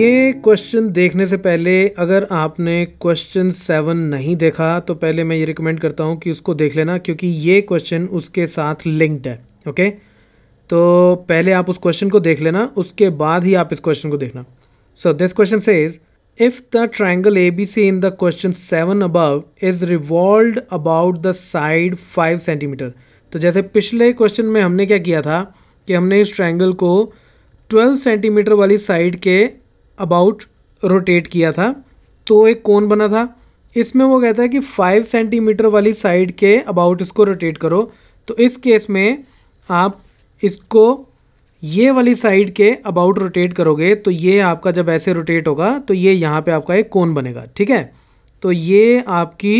ये क्वेश्चन देखने से पहले अगर आपने क्वेश्चन सेवन नहीं देखा तो पहले मैं ये रिकमेंड करता हूँ कि उसको देख लेना क्योंकि ये क्वेश्चन उसके साथ लिंक्ड है ओके तो पहले आप उस क्वेश्चन को देख लेना उसके बाद ही आप इस क्वेश्चन को देखना so this question says is if the triangle A B C in the question seven above is revolve about the side five centimetre तो जैसे पिछले क्वेश्चन में हमने क्या किया था कि हमने इस ट्राइंगल को 12 सेंटीमीटर वाली साइड के अबाउट रोटेट किया था तो एक कौन बना था इसमें वो कहता है कि फाइव सेंटीमीटर वाली साइड के अबाउट इसको रोटेट करो तो इस केस में आप इसको ये वाली साइड के अबाउट रोटेट करोगे तो ये आपका जब ऐसे रोटेट होगा तो ये यहाँ पे आपका एक कोन बनेगा ठीक है तो ये आपकी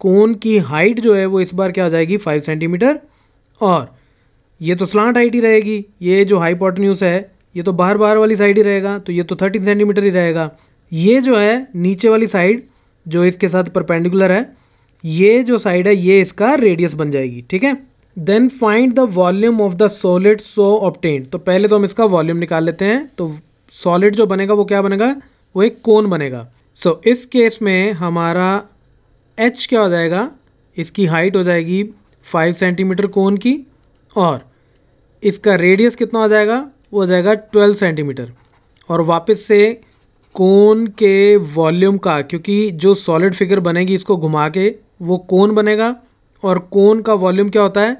कोन की हाइट जो है वो इस बार क्या हो जाएगी फाइव सेंटीमीटर और ये तो स्लांट हाइट ही रहेगी ये जो हाइपोटन्यूस है ये तो बाहर बाहर वाली साइड ही रहेगा तो ये तो थर्टीन सेंटीमीटर ही रहेगा ये जो है नीचे वाली साइड जो इसके साथ परपेंडिकुलर है ये जो साइड है ये इसका रेडियस बन जाएगी ठीक है then find the volume of the solid so obtain तो पहले तो हम इसका वॉल्यूम निकाल लेते हैं तो सॉलिड जो बनेगा वो क्या बनेगा वो एक कोन बनेगा सो so, इस केस में हमारा एच क्या हो जाएगा इसकी हाइट हो जाएगी फाइव सेंटीमीटर कोन की और इसका रेडियस कितना हो जाएगा वो हो जाएगा ट्वेल्व सेंटीमीटर और वापस से कोन के वॉल्यूम का क्योंकि जो सॉलिड फिगर बनेगी इसको घुमा के वो कोन बनेगा और कोन का वॉल्यूम क्या होता है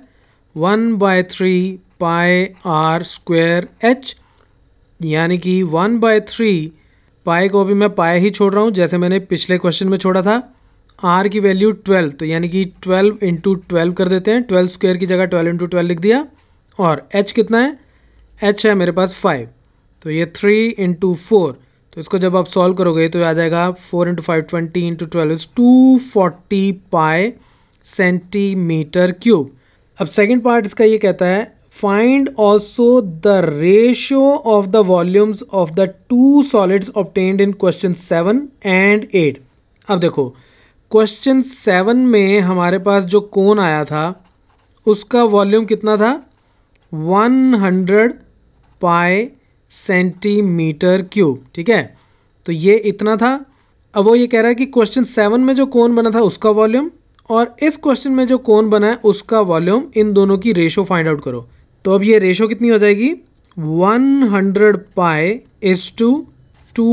one by three pi R square H यानी कि वन बाय थ्री पाए को अभी मैं पाए ही छोड़ रहा हूँ जैसे मैंने पिछले क्वेश्चन में छोड़ा था आर की वैल्यू ट्वेल्व तो यानी कि ट्वेल्व इंटू ट्वेल्व कर देते हैं ट्वेल्व स्क्वेयर की जगह ट्वेल्व इंटू ट्वेल्व लिख दिया और एच कितना है एच है मेरे पास फाइव तो ये थ्री इंटू फोर तो इसको जब आप सॉल्व करोगे तो आ जाएगा four into five twenty into twelve is two forty pi centimetre cube अब सेकेंड पार्ट इसका ये कहता है find also the ratio of the volumes of the two solids obtained in question seven and eight अब देखो question seven में हमारे पास जो कोन आया था उसका वॉल्यूम कितना था one hundred pi centimetre cube ठीक है तो ये इतना था अब वो ये कह रहा है कि क्वेश्चन सेवन में जो कौन बना था उसका वॉल्यूम और इस क्वेश्चन में जो कौन बना है उसका वॉल्यूम इन दोनों की रेशो फाइंड आउट करो तो अब ये रेशो कितनी हो जाएगी 100 hundred pi is to to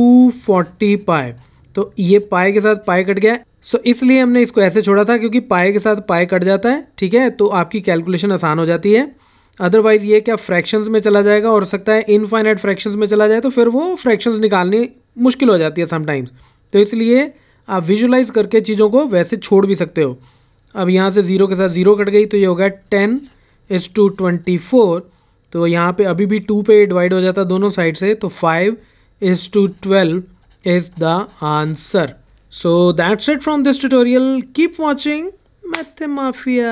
forty पाए तो ये पाए के साथ पाए कट गया सो so, इसलिए हमने इसको ऐसे छोड़ा था क्योंकि पाए के साथ पाए कट जाता है ठीक है तो आपकी कैलकुलेशन आसान हो जाती है अदरवाइज़ ये क्या फ्रैक्शंस में चला जाएगा और सकता है इनफाइनाइट फ्रैक्शंस में चला जाए तो फिर वो फ्रैक्शंस निकालनी मुश्किल हो जाती है समटाइम्स तो इसलिए आप विजुलाइज करके चीज़ों को वैसे छोड़ भी सकते हो अब यहाँ से ज़ीरो के साथ ज़ीरो कट गई तो ये हो गया ten is to twenty four तो यहाँ पे अभी भी टू पे डिवाइड हो जाता दोनों साइड से तो five is to twelve is the answer so that's it from this tutorial keep watching Math mafia